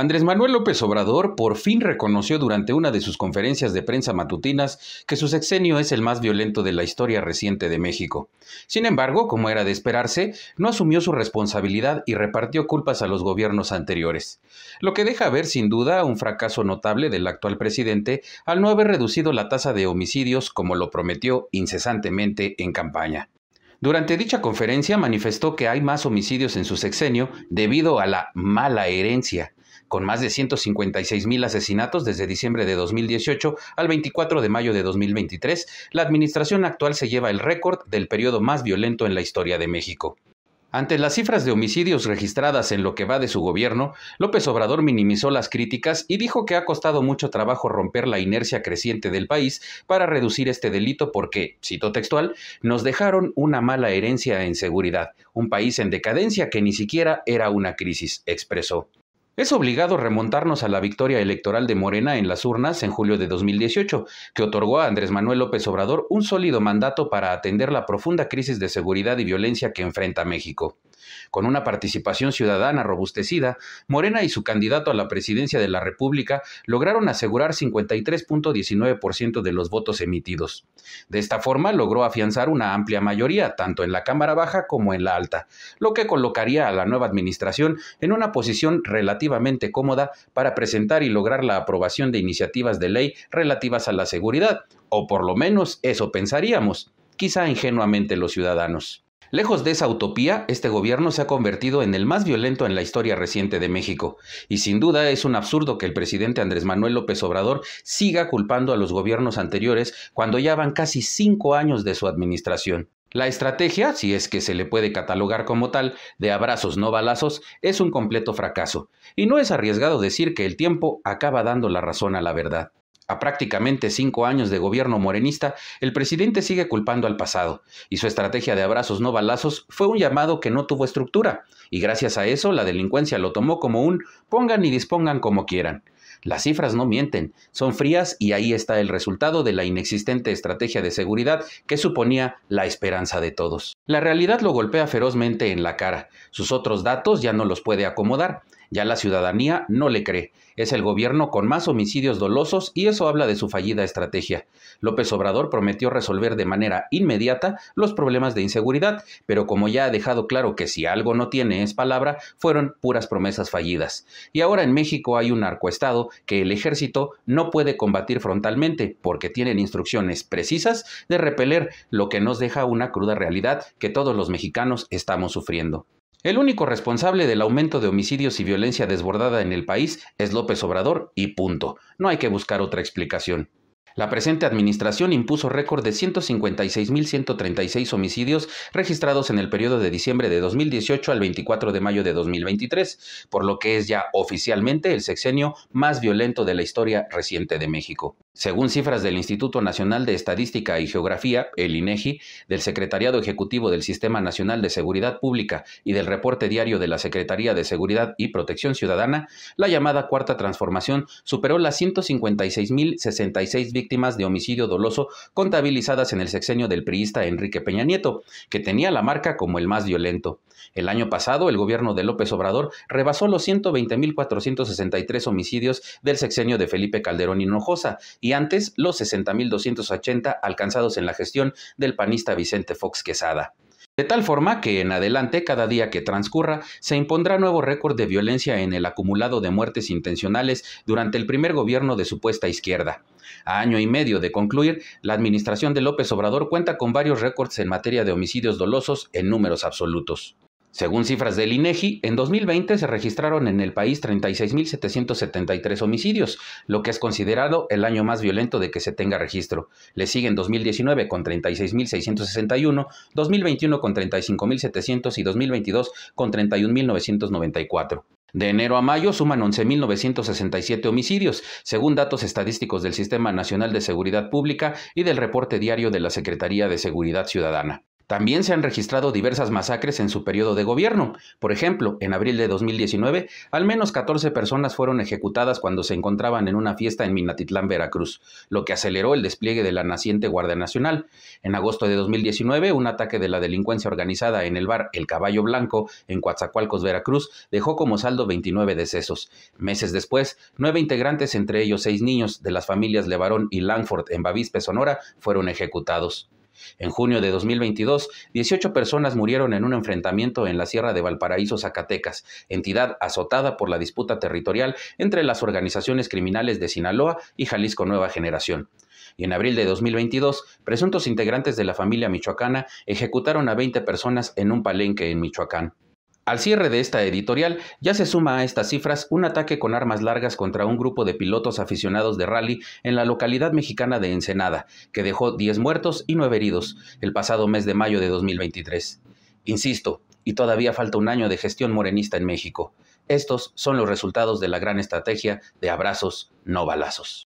Andrés Manuel López Obrador por fin reconoció durante una de sus conferencias de prensa matutinas que su sexenio es el más violento de la historia reciente de México. Sin embargo, como era de esperarse, no asumió su responsabilidad y repartió culpas a los gobiernos anteriores, lo que deja ver sin duda un fracaso notable del actual presidente al no haber reducido la tasa de homicidios como lo prometió incesantemente en campaña. Durante dicha conferencia manifestó que hay más homicidios en su sexenio debido a la mala herencia, con más de 156 mil asesinatos desde diciembre de 2018 al 24 de mayo de 2023, la administración actual se lleva el récord del periodo más violento en la historia de México. Ante las cifras de homicidios registradas en lo que va de su gobierno, López Obrador minimizó las críticas y dijo que ha costado mucho trabajo romper la inercia creciente del país para reducir este delito porque, cito textual, nos dejaron una mala herencia en seguridad, un país en decadencia que ni siquiera era una crisis, expresó. Es obligado remontarnos a la victoria electoral de Morena en las urnas en julio de 2018, que otorgó a Andrés Manuel López Obrador un sólido mandato para atender la profunda crisis de seguridad y violencia que enfrenta México. Con una participación ciudadana robustecida, Morena y su candidato a la presidencia de la República lograron asegurar 53.19% de los votos emitidos. De esta forma logró afianzar una amplia mayoría tanto en la Cámara Baja como en la Alta, lo que colocaría a la nueva administración en una posición relativamente cómoda para presentar y lograr la aprobación de iniciativas de ley relativas a la seguridad, o por lo menos eso pensaríamos, quizá ingenuamente los ciudadanos. Lejos de esa utopía, este gobierno se ha convertido en el más violento en la historia reciente de México, y sin duda es un absurdo que el presidente Andrés Manuel López Obrador siga culpando a los gobiernos anteriores cuando ya van casi cinco años de su administración. La estrategia, si es que se le puede catalogar como tal, de abrazos no balazos, es un completo fracaso, y no es arriesgado decir que el tiempo acaba dando la razón a la verdad. A prácticamente cinco años de gobierno morenista, el presidente sigue culpando al pasado, y su estrategia de abrazos no balazos fue un llamado que no tuvo estructura, y gracias a eso la delincuencia lo tomó como un pongan y dispongan como quieran. Las cifras no mienten, son frías y ahí está el resultado de la inexistente estrategia de seguridad que suponía la esperanza de todos. La realidad lo golpea ferozmente en la cara, sus otros datos ya no los puede acomodar, ya la ciudadanía no le cree. Es el gobierno con más homicidios dolosos y eso habla de su fallida estrategia. López Obrador prometió resolver de manera inmediata los problemas de inseguridad, pero como ya ha dejado claro que si algo no tiene es palabra, fueron puras promesas fallidas. Y ahora en México hay un arcoestado que el ejército no puede combatir frontalmente porque tienen instrucciones precisas de repeler, lo que nos deja una cruda realidad que todos los mexicanos estamos sufriendo. El único responsable del aumento de homicidios y violencia desbordada en el país es López Obrador y punto. No hay que buscar otra explicación. La presente administración impuso récord de 156.136 homicidios registrados en el periodo de diciembre de 2018 al 24 de mayo de 2023, por lo que es ya oficialmente el sexenio más violento de la historia reciente de México. Según cifras del Instituto Nacional de Estadística y Geografía, el INEGI, e del Secretariado Ejecutivo del Sistema Nacional de Seguridad Pública y del reporte diario de la Secretaría de Seguridad y Protección Ciudadana, la llamada Cuarta Transformación superó las 156.066 víctimas de homicidio doloso contabilizadas en el sexenio del priista Enrique Peña Nieto, que tenía la marca como el más violento. El año pasado, el gobierno de López Obrador rebasó los 120.463 homicidios del sexenio de Felipe Calderón Hinojosa y antes los 60.280 alcanzados en la gestión del panista Vicente Fox Quesada. De tal forma que en adelante, cada día que transcurra, se impondrá nuevo récord de violencia en el acumulado de muertes intencionales durante el primer gobierno de supuesta izquierda. A año y medio de concluir, la administración de López Obrador cuenta con varios récords en materia de homicidios dolosos en números absolutos. Según cifras del INEGI, e en 2020 se registraron en el país 36.773 homicidios, lo que es considerado el año más violento de que se tenga registro. Le siguen 2019 con 36.661, 2021 con 35.700 y 2022 con 31.994. De enero a mayo suman 11.967 homicidios, según datos estadísticos del Sistema Nacional de Seguridad Pública y del reporte diario de la Secretaría de Seguridad Ciudadana. También se han registrado diversas masacres en su periodo de gobierno. Por ejemplo, en abril de 2019, al menos 14 personas fueron ejecutadas cuando se encontraban en una fiesta en Minatitlán, Veracruz, lo que aceleró el despliegue de la naciente Guardia Nacional. En agosto de 2019, un ataque de la delincuencia organizada en el bar El Caballo Blanco, en Coatzacoalcos, Veracruz, dejó como saldo 29 decesos. Meses después, nueve integrantes, entre ellos seis niños de las familias Levarón y Langford en Bavispe, Sonora, fueron ejecutados. En junio de 2022, 18 personas murieron en un enfrentamiento en la Sierra de Valparaíso, Zacatecas, entidad azotada por la disputa territorial entre las organizaciones criminales de Sinaloa y Jalisco Nueva Generación y en abril de 2022, presuntos integrantes de la familia michoacana ejecutaron a 20 personas en un palenque en Michoacán. Al cierre de esta editorial, ya se suma a estas cifras un ataque con armas largas contra un grupo de pilotos aficionados de rally en la localidad mexicana de Ensenada, que dejó 10 muertos y 9 heridos el pasado mes de mayo de 2023. Insisto, y todavía falta un año de gestión morenista en México. Estos son los resultados de la gran estrategia de abrazos, no balazos.